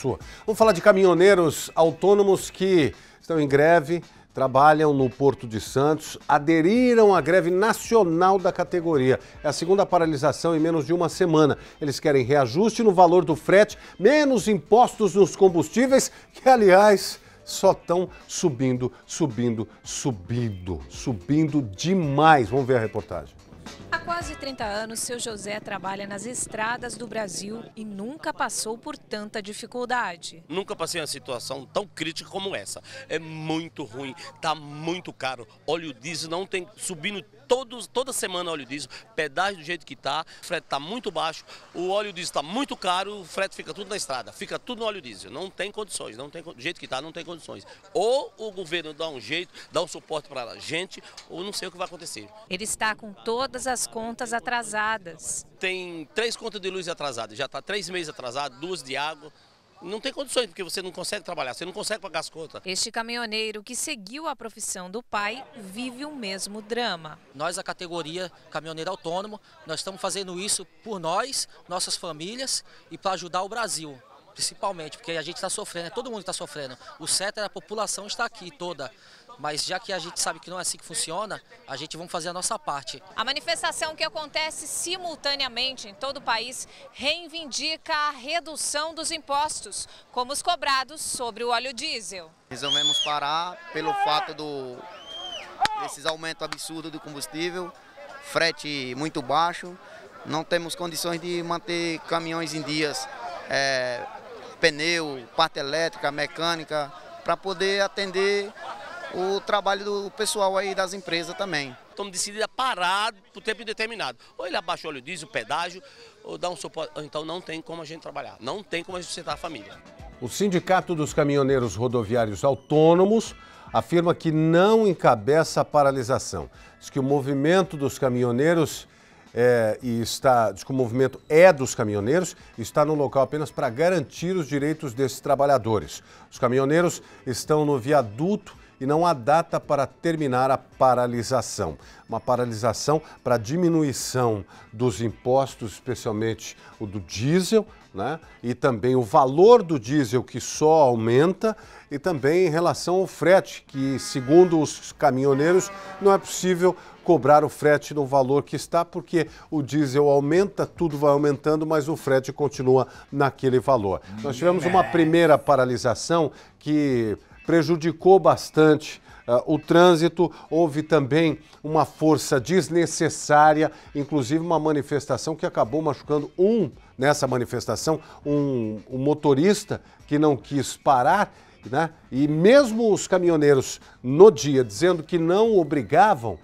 sua. Vamos falar de caminhoneiros autônomos que estão em greve, trabalham no Porto de Santos, aderiram à greve nacional da categoria. É a segunda paralisação em menos de uma semana. Eles querem reajuste no valor do frete, menos impostos nos combustíveis, que, aliás, só estão subindo, subindo, subindo, subindo demais. Vamos ver a reportagem. Há quase 30 anos, seu José trabalha nas estradas do Brasil e nunca passou por tanta dificuldade. Nunca passei uma situação tão crítica como essa. É muito ruim, tá muito caro. Óleo diesel não tem subindo todos, toda semana óleo diesel, pedágio do jeito que está, frete está muito baixo, o óleo diesel está muito caro, o frete fica tudo na estrada, fica tudo no óleo diesel. Não tem condições, não tem, do jeito que está, não tem condições. Ou o governo dá um jeito, dá um suporte para a gente, ou não sei o que vai acontecer. Ele está com todas as contas atrasadas. Tem três contas de luz atrasadas, já está três meses atrasado, duas de água não tem condições, porque você não consegue trabalhar, você não consegue pagar as contas. Este caminhoneiro que seguiu a profissão do pai vive o mesmo drama. Nós, a categoria caminhoneiro autônomo, nós estamos fazendo isso por nós, nossas famílias e para ajudar o Brasil principalmente, porque a gente está sofrendo, né? todo mundo está sofrendo. O certo é a população está aqui toda. Mas já que a gente sabe que não é assim que funciona, a gente vamos fazer a nossa parte. A manifestação que acontece simultaneamente em todo o país reivindica a redução dos impostos, como os cobrados sobre o óleo diesel. Resolvemos parar pelo fato do, desses aumentos absurdos do combustível, frete muito baixo, não temos condições de manter caminhões em dias é, pneu, parte elétrica, mecânica, para poder atender o trabalho do pessoal aí das empresas também. Estamos decididos a parar por tempo indeterminado. Ou ele abaixa o óleo diesel, o pedágio, ou dá um suporte. Então não tem como a gente trabalhar, não tem como a gente sustentar a família. O Sindicato dos Caminhoneiros Rodoviários Autônomos afirma que não encabeça a paralisação. Diz que o movimento dos caminhoneiros é, e está, diz que o movimento é dos caminhoneiros, está no local apenas para garantir os direitos desses trabalhadores. Os caminhoneiros estão no viaduto e não há data para terminar a paralisação. Uma paralisação para diminuição dos impostos, especialmente o do diesel, né? e também o valor do diesel que só aumenta, e também em relação ao frete, que, segundo os caminhoneiros, não é possível cobrar o frete no valor que está, porque o diesel aumenta, tudo vai aumentando, mas o frete continua naquele valor. Nós tivemos uma hum, é. primeira paralisação que prejudicou bastante ah, o trânsito, houve também uma força desnecessária, inclusive uma manifestação que acabou machucando um nessa manifestação, um, um motorista que não quis parar. Né? E mesmo os caminhoneiros no dia dizendo que não obrigavam,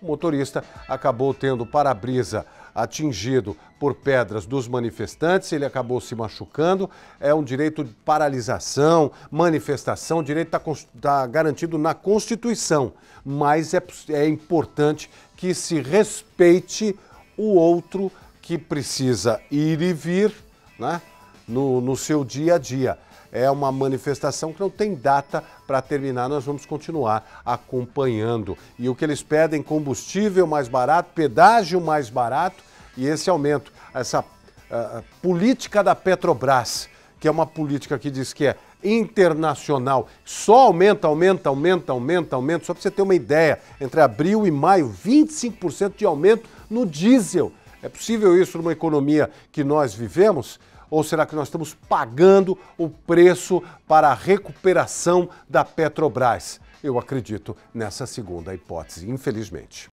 o motorista acabou tendo para-brisa atingido por pedras dos manifestantes, ele acabou se machucando. É um direito de paralisação, manifestação, o direito está tá garantido na Constituição, mas é, é importante que se respeite o outro que precisa ir e vir, né? no, no seu dia a dia. É uma manifestação que não tem data para terminar, nós vamos continuar acompanhando. E o que eles pedem: combustível mais barato, pedágio mais barato e esse aumento, essa uh, política da Petrobras, que é uma política que diz que é internacional. Só aumenta, aumenta, aumenta, aumenta, aumenta. Só para você ter uma ideia, entre abril e maio, 25% de aumento no diesel. É possível isso numa economia que nós vivemos? Ou será que nós estamos pagando o preço para a recuperação da Petrobras? Eu acredito nessa segunda hipótese, infelizmente.